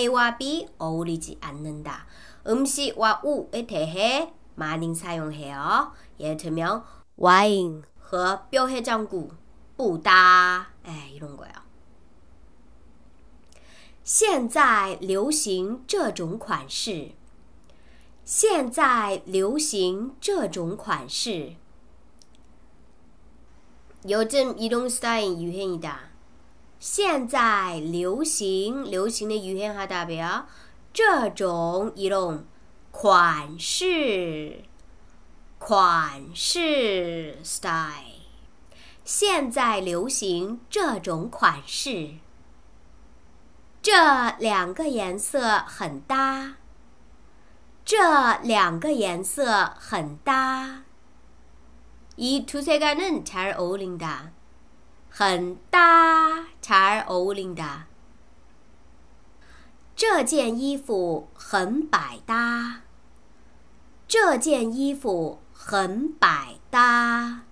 A와 B 어울리지 않는다. 음식와 우에 대해 많이 사용해요. 예를 들면 와인 和뼈해장구不搭 예, 이런 거요. 现在流行这种款式现在流行这种款式 요즘 이런 스타일 유행이다. 现在流行流行的语言还代表这种一种款式，款式 style。现在流行这种款式，这两个颜色很搭，这两个颜色很搭。이두색깔은잘어울린다 很搭,잘 어울린다. 这件衣服很百搭.这件衣服很百搭.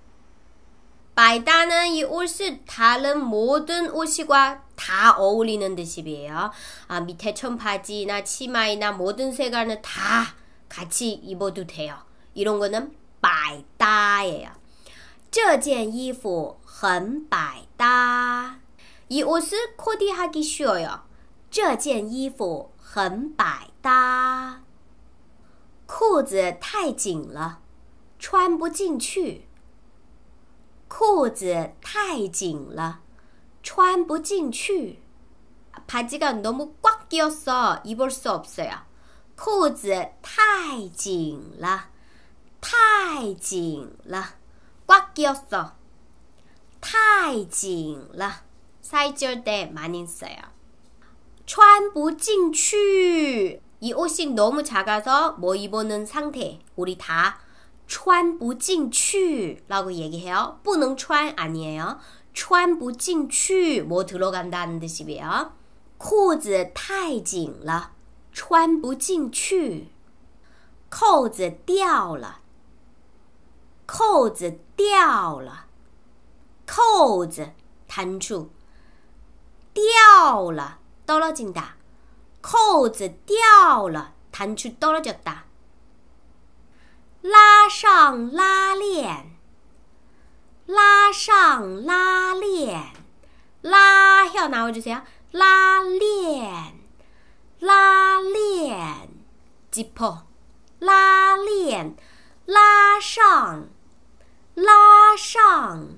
빨다는 이 옷이 다른 모든 옷과 다 어울리는 뜻이에요. 아, 밑에 청바지나 치마이나 모든 색깔은 다 같이 입어도 돼요. 이런 거는 빨다예요. 这件衣服很百搭。이옷을코디하기쉬워 요。 这件衣服很百搭。裤子太紧了，穿不进去。裤子太紧了，穿不进去。바지가너무꽉끼었어입을수없어요裤子太紧了，太紧了。 바뀌었어. 타이징 사이절 때 많이 써요. 穿不进去.이 옷이 너무 작아서 뭐 입어는 상태. 우리 다 穿不进去라고 얘기해요. 不能穿 아니에요. 穿不进去뭐 들어간다는 뜻이에요. 裤子太紧了,穿不进去.扣子掉了扣子掉了，扣子弹出掉了，到了就打。扣子掉了，弹出到了就打。拉上拉链，拉上拉链，拉要拿我就写拉链，拉链，击破，拉链。拉上，拉上，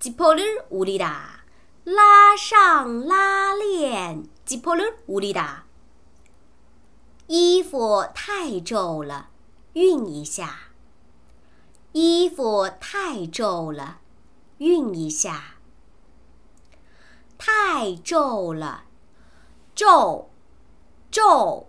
吉帕噜乌里达，拉上拉链，吉帕噜乌里达。衣服太皱了，熨一下。衣服太皱了，熨一下。太皱了，皱，皱。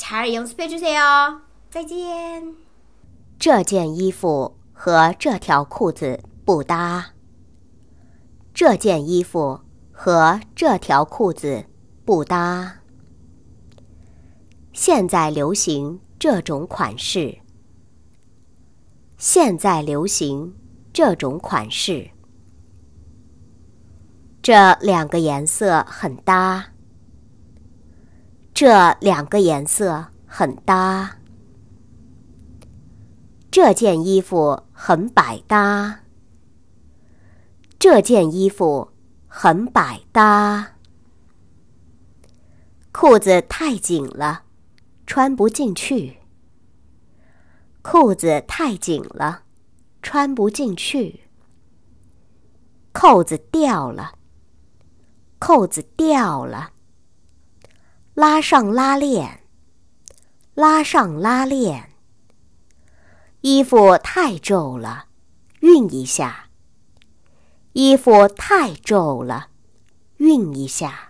柴儿用词别出声哦，再见。这件衣服和这条裤子不搭。这件衣服和这条裤子不搭。现在流行这种款式。现在流行这种款式。这两个颜色很搭。这两个颜色很搭。这件衣服很百搭。这件衣服很百搭。裤子太紧了，穿不进去。裤子太紧了，穿不进去。扣子掉了。扣子掉了。拉上拉链，拉上拉链。衣服太皱了，熨一下。衣服太皱了，熨一下。